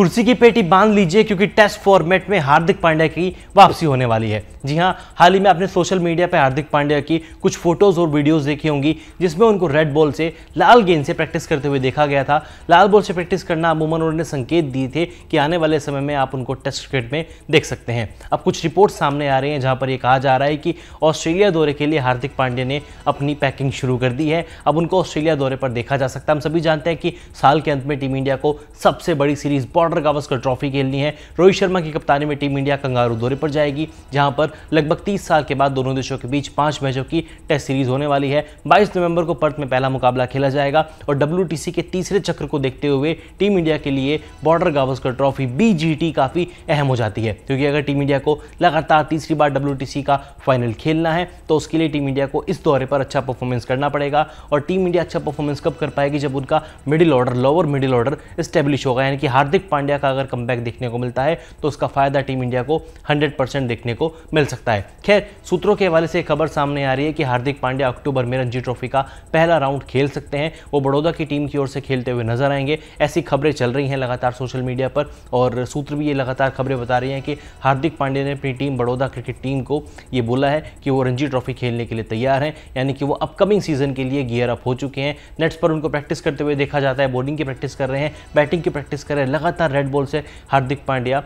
कुर्सी की पेटी बांध लीजिए क्योंकि टेस्ट फॉर्मेट में हार्दिक पांड्या की वापसी होने वाली है जी हाँ हाल ही में आपने सोशल मीडिया पर हार्दिक पांड्या की कुछ फोटोज और वीडियोज देखी होंगी जिसमें उनको रेड बॉल से लाल गेंद से प्रैक्टिस करते हुए देखा गया था लाल बॉल से प्रैक्टिस करना अमूमन उन्होंने संकेत दिए थे कि आने वाले समय में आप उनको टेस्ट क्रिकेट में देख सकते हैं अब कुछ रिपोर्ट सामने आ रही हैं जहाँ पर यह कहा जा रहा है कि ऑस्ट्रेलिया दौरे के लिए हार्दिक पांड्या ने अपनी पैकिंग शुरू कर दी है अब उनको ऑस्ट्रेलिया दौरे पर देखा जा सकता है हम सभी जानते हैं कि साल के अंत में टीम इंडिया को सबसे बड़ी series Border Border Gavaskar Trophy खेलनी है रोहित शर्मा की कप्तानी में टीम इंडिया कंगारू दौरे पर जाएगी जहां पर लगभग तीस साल के बाद दोनों देशों के बीच पांच मैचों की टेस्ट सीरीज होने वाली है बाईस नवंबर को पर्थ में पहला मुकाबला खेला जाएगा और डब्ल्यू के तीसरे चक्र को देखते हुए टीम इंडिया के लिए बॉर्डर गावस्कर ट्रॉफी बी काफ़ी अहम हो जाती है क्योंकि अगर टीम इंडिया को लगातार तीसरी बार डब्ल्यू का फाइनल खेलना है तो उसके लिए टीम इंडिया को इस दौरे पर अच्छा परफॉर्मेंस करना पड़ेगा और टीम इंडिया अच्छा परफॉर्मेंस कब कर पाएगी जब उनका middle order lower middle order establish होगा यानी कि हार्दिक पांड्या का अगर कम देखने को मिलता है तो उसका फायदा टीम इंडिया को हंड्रेड देखने को मिल सकता है खैर सूत्रों के हवाले से खबर सामने आ रही है कि हार्दिक पांड्या अक्टूबर में रणजी ट्रॉफी का पहला राउंड खेल सकते हैं वो बड़ौदा की टीम की ओर से खेलते हुए नजर आएंगे ऐसी खबरें चल रही हैं लगातार सोशल मीडिया पर और सूत्र भी ये लगातार खबरें बता रही हैं कि हार्दिक पांडे ने अपनी टीम बड़ौदा क्रिकेट टीम को ये बोला है कि वो रणजी ट्रॉफी खेलने के लिए तैयार हैं यानी कि वो अपकमिंग सीजन के लिए गियर अप हो चुके हैं नेट्स पर उनको प्रैक्टिस करते हुए देखा जाता है बॉलिंग की प्रैक्टिस कर रहे हैं बैटिंग की प्रैक्टिस कर रहे हैं लगातार लगातार रेड बॉल से हार्दिक पांड्या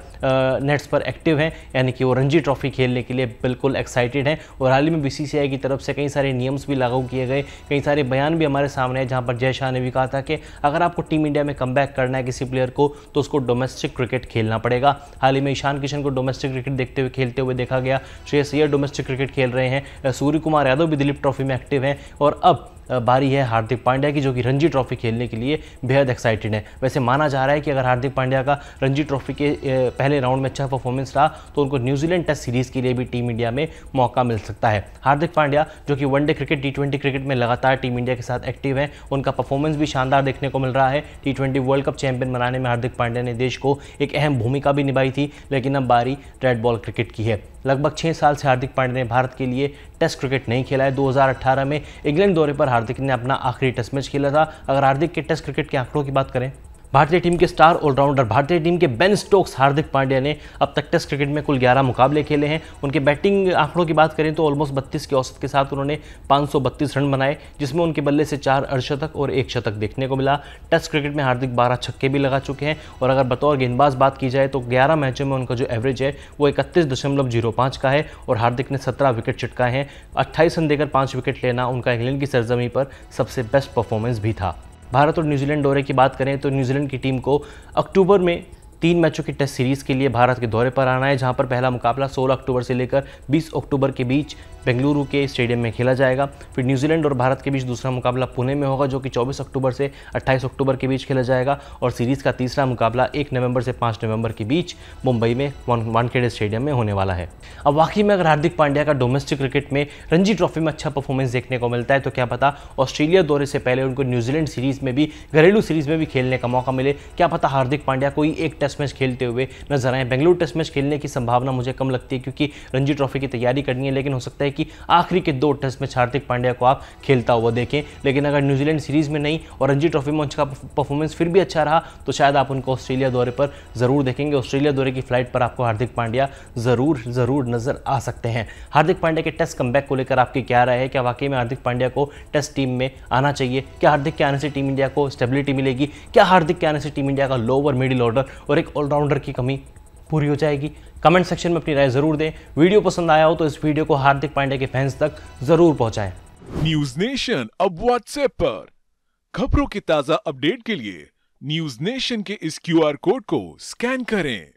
नेट्स पर एक्टिव हैं यानी कि वो रणजी ट्रॉफी खेलने के लिए बिल्कुल एक्साइटेड हैं और हाल ही में बीसीसीआई की तरफ से कई सारे नियम्स भी लागू किए गए कई सारे बयान भी हमारे सामने हैं जहाँ पर जय शाह ने भी कहा था कि अगर आपको टीम इंडिया में कम करना है किसी प्लेयर को तो उसको डोमेस्टिक क्रिकेट खेलना पड़ेगा हाल ही में ईशान किशन को डोमेस्टिक क्रिकेट देखते हुए खेलते हुए देखा गया श्रेयस अय्यर डोमेस्टिक क्रिकेट खेल रहे हैं सूर्य कुमार यादव भी दिलीप ट्रॉफी में एक्टिव हैं और अब बारी है हार्दिक पांड्या की जो कि रणजी ट्रॉफी खेलने के लिए बेहद एक्साइटेड है वैसे माना जा रहा है कि अगर हार्दिक पांड्या का रणजी ट्रॉफी के पहले राउंड में अच्छा परफॉर्मेंस रहा तो उनको न्यूजीलैंड टेस्ट सीरीज़ के लिए भी टीम इंडिया में मौका मिल सकता है हार्दिक पांड्या जो कि वनडे क्रिकेट टी क्रिकेट में लगातार टीम इंडिया के साथ एक्टिव है उनका परफॉर्मेंस भी शानदार देखने को मिल रहा है टी वर्ल्ड कप चैंपियन बनाने में हार्दिक पांड्या ने देश को एक अहम भूमिका भी निभाई थी लेकिन अब बारी रेड बॉल क्रिकेट की है लगभग छः साल से हार्दिक पांड्या ने भारत के लिए टेस्ट क्रिकेट नहीं खेला है दो में इंग्लैंड दौरे पर हार्दिक ने अपना आखिरी टेस्ट मैच खेला था अगर हार्दिक के टेस्ट क्रिकेट के आंकड़ों की बात करें भारतीय टीम के स्टार ऑलराउंडर भारतीय टीम के बेन स्टोक्स हार्दिक पांड्या ने अब तक टेस्ट क्रिकेट में कुल 11 मुकाबले खेले हैं उनके बैटिंग आंकड़ों की बात करें तो ऑलमोस्ट 32 के औसत के साथ उन्होंने 532 रन बनाए जिसमें उनके बल्ले से चार अर्धशतक और एक शतक देखने को मिला टेस्ट क्रिकेट में हार्दिक बारह छक्के भी लगा चुके हैं और अगर बतौर गेंदबाज बात की जाए तो ग्यारह मैचों में उनका जो एवरेज है वो इकतीस का है और हार्दिक ने सत्रह विकेट छिटकाए हैं अट्ठाईस रन देकर पाँच विकेट लेना उनका इंग्लैंड की सरजमी पर सबसे बेस्ट परफॉर्मेंस भी था भारत और न्यूजीलैंड दौरे की बात करें तो न्यूजीलैंड की टीम को अक्टूबर में तीन मैचों की टेस्ट सीरीज के लिए भारत के दौरे पर आना है जहां पर पहला मुकाबला 16 अक्टूबर से लेकर 20 अक्टूबर के बीच बेंगलुरु के स्टेडियम में खेला जाएगा फिर न्यूजीलैंड और भारत के बीच दूसरा मुकाबला पुणे में होगा जो कि 24 अक्टूबर से 28 अक्टूबर के बीच खेला जाएगा और सीरीज का तीसरा मुकाबला एक नवंबर से पाँच नवंबर के बीच मुंबई में वानखेड़े स्टेडियम में होने वाला है अब वाकई में अगर हार्दिक पांड्या का डोमेस्टिक क्रिकेट में रणजी ट्रॉफी में अच्छा परफॉर्मेंस देखने को मिलता है तो क्या पता ऑस्ट्रेलिया दौरे से पहले उनको न्यूजीलैंड सीरीज में भी घरेलू सीरीज में भी खेलने का मौका मिले क्या पता हार्दिक पांड्या कोई एक टेस्ट टेस्ट मैच खेलते हुए नजर आए बेंगलुरु टेस्ट मैच खेलने की संभावना मुझे कम लगती है क्योंकि रणजी ट्रॉफी की तैयारी करनी है लेकिन हो सकता है कि आखिरी के दो टेस्ट मैच हार्दिक पांड्या को आप खेलता हुआ देखें लेकिन अगर न्यूजीलैंड सीरीज में नहीं और रणजी ट्रॉफी में उनका परफॉर्मेंस फिर भी अच्छा रहा तो शायद आप उनको ऑस्ट्रेलिया दौरे पर ज़रूर देखेंगे ऑस्ट्रेलिया दौरे की फ्लाइट पर आपको हार्दिक पांड्या ज़रूर ज़रूर नज़र आ सकते हैं हार्दिक पांड्या के टेस्ट कम को लेकर आपकी क्या राय है क्या वाकई में हार्दिक पांड्या को टेस्ट टीम में आना चाहिए क्या हार्दिक के आने से टीम इंडिया को स्टेबिलिटी मिलेगी क्या हार्दिक के आने से टीम इंडिया का लोअर मिडिल ऑर्डर और और एक ऑलराउंडर की कमी पूरी हो जाएगी कमेंट सेक्शन में अपनी राय जरूर दें वीडियो पसंद आया हो तो इस वीडियो को हार्दिक पांडे के फैंस तक जरूर पहुंचाएं न्यूज नेशन अब व्हाट्सएप पर खबरों की ताजा अपडेट के लिए न्यूज नेशन के इस क्यू कोड को स्कैन करें